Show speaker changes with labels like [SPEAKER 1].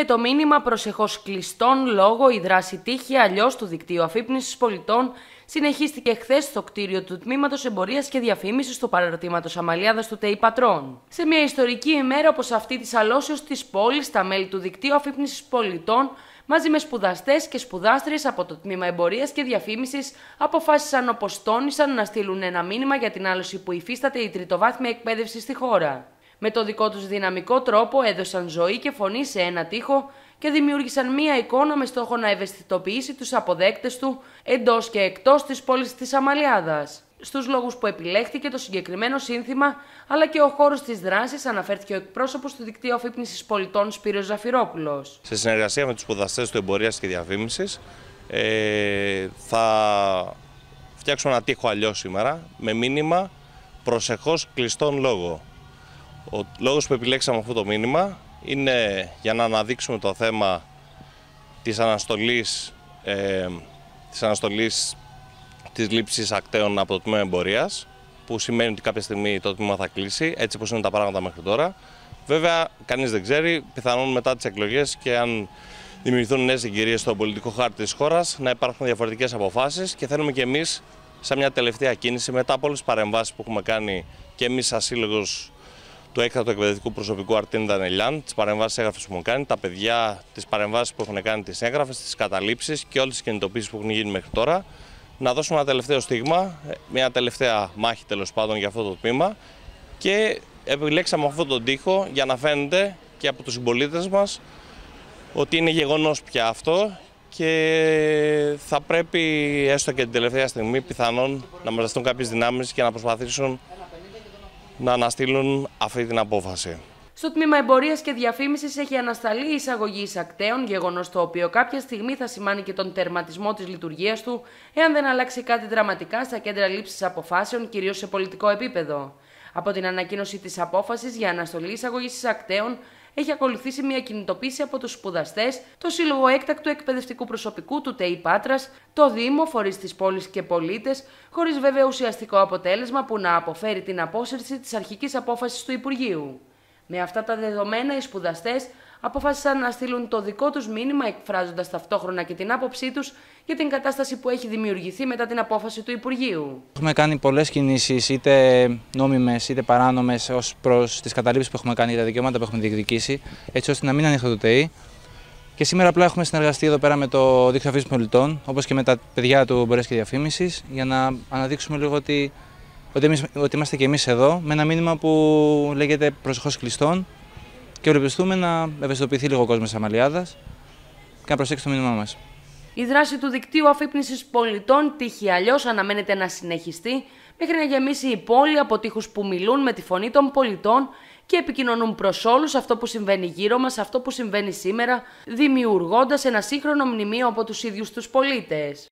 [SPEAKER 1] με το μήνυμα προσεχώς κλειστών λόγω η δράση τύχη αλλιώς του δικτύου αφύπνισης πολιτών συνεχίστηκε χθες στο κτίριο του Τμήματος Εμπορίας και Διαφήμισης του Παραρτήματος Αμαλιάδας του ΤΕΙ Πατρών. Σε μια ιστορική ημέρα όπως αυτή της αλώσεως της πόλης, τα μέλη του δικτύου αφύπνισης πολιτών μαζί με σπουδαστές και σπουδάστριες από το τμήμα Εμπορίας και Διαφήμισης, αποφάσισαν όπως τόνισαν να στείλουν ένα μήνυμα για την άλωση που υφίσταται η τριτοβάθμια εκπαίδευση στη χώρα. Με το δικό τους δυναμικό τρόπο έδωσαν ζωή και φωνή σε ένα τοίχο και δημιούργησαν μία εικόνα με στόχο να ευαισθητοποιήσει τους αποδέκτες του εντός και εκτός της πόλης της Αμαλιάδας. Στους λόγους που επιλέχθηκε το συγκεκριμένο σύνθημα, αλλά και ο χώρος της δράσης αναφέρθηκε ο εκπρόσωπος του δικτύου αφύπνισης πολιτών Σπύριος Ζαφυρόπουλος.
[SPEAKER 2] Σε συνεργασία με τους σπουδαστέ του εμπορίας και διαφήμισης, ε, θα φτιάξουμε ένα τείχο αλλιώς σήμερα, με μήνυμα «Προσεχώς κλειστόν λόγο». Ο λόγος που επιλέξαμε αυτό το μήνυμα είναι για να αναδείξουμε το θέμα της αναστολής, ε, της, αναστολής της λήψης ακτέων από το τμήμα εμπορίας που σημαίνει ότι κάποια στιγμή το τμήμα θα κλείσει, έτσι όπως είναι τα πράγματα μέχρι τώρα. Βέβαια, κανείς δεν ξέρει, πιθανόν μετά τις εκλογές και αν δημιουργηθούν νέες συγκυρίες στον πολιτικό χάρτη της χώρας, να υπάρχουν διαφορετικές αποφάσεις και θέλουμε και εμείς, σαν μια τελευταία κίνηση, μετά από όλες τις παρεμβάσεις που έχουμε κάνει και εμείς σαν του έκτατου εκπαιδευτικού προσωπικού Αρτίν Δανελιάν, τις παρεμβάσεις έγγραφες που έχουν κάνει, τα παιδιά, τις παρεμβάσεις που έχουν κάνει τις έγγραφες, τις καταλήψεις και όλες τις κινητοποίησεις που έχουν γίνει μέχρι τώρα. Να δώσουμε ένα τελευταίο στίγμα, μια τελευταία μάχη τέλος πάντων για αυτό το τμήμα και επιλέξαμε αυτό τον τοίχο για να φαίνεται και από τους συμπολίτες μας ότι είναι γεγονός πια αυτό και θα πρέπει έστω και την τελευταία στιγμή πιθανόν να μαζευτούν κάποιες δυνάμεις και να προσπαθήσουν να αναστείλουν αυτή την απόφαση.
[SPEAKER 1] Στο τμήμα εμπορίας και διαφήμισης έχει ανασταλεί η εισαγωγή εισακτέων, γεγονός το οποίο κάποια στιγμή θα σημάνει και τον τερματισμό της λειτουργίας του, εάν δεν αλλάξει κάτι δραματικά στα κέντρα λήψης αποφάσεων, κυρίως σε πολιτικό επίπεδο. Από την ανακοίνωση της απόφασης για αναστολή εισαγωγής εισακτέων, έχει ακολουθήσει μια κινητοποίηση από τους σπουδαστές, το Σύλλογο Έκτακτου Εκπαιδευτικού Προσωπικού του ΤΕΙ Πάτρας, το Δήμο, φορείς της πόλης και πολίτες, χωρίς βέβαια ουσιαστικό αποτέλεσμα που να αποφέρει την απόσυρση της αρχικής απόφασης του Υπουργείου. Με αυτά τα δεδομένα, οι σπουδαστές αποφάσισαν να στείλουν το δικό τους μήνυμα, εκφράζοντας ταυτόχρονα και την άποψή τους για την κατάσταση που έχει δημιουργηθεί μετά την απόφαση του Υπουργείου.
[SPEAKER 3] Έχουμε κάνει πολλές κινήσεις είτε νόμιμες είτε παράνομες ως προς τις καταλήψεις που έχουμε κάνει για τα δικαιώματα που έχουμε διεκδικήσει, έτσι ώστε να μην το ΤΕΗ. Και σήμερα απλά έχουμε συνεργαστεί εδώ πέρα με το Δίκτυο Αφήση Πολιτών, όπως και με τα παιδιά του Μπορέ και Διαφήμισης, για να αναδείξουμε λίγο ότι, ότι, είμαστε και εμείς εδώ, με ένα μήνυμα που λέγεται Προσεχώς κλειστών, και ευελπιστούμε να ευαισθητοποιηθεί λίγο ο κόσμος της και να προσέξει το μήνυμά μας.
[SPEAKER 1] Η δράση του δικτύου αφύπνισης πολιτών τύχει αλλιώς αναμένεται να συνεχιστεί μέχρι να γεμίσει η πόλη από τείχους που μιλούν με τη φωνή των πολιτών και επικοινωνούν προς όλους αυτό που συμβαίνει γύρω μας, αυτό που συμβαίνει σήμερα, δημιουργώντας ένα σύγχρονο μνημείο από τους ίδιους τους πολίτες.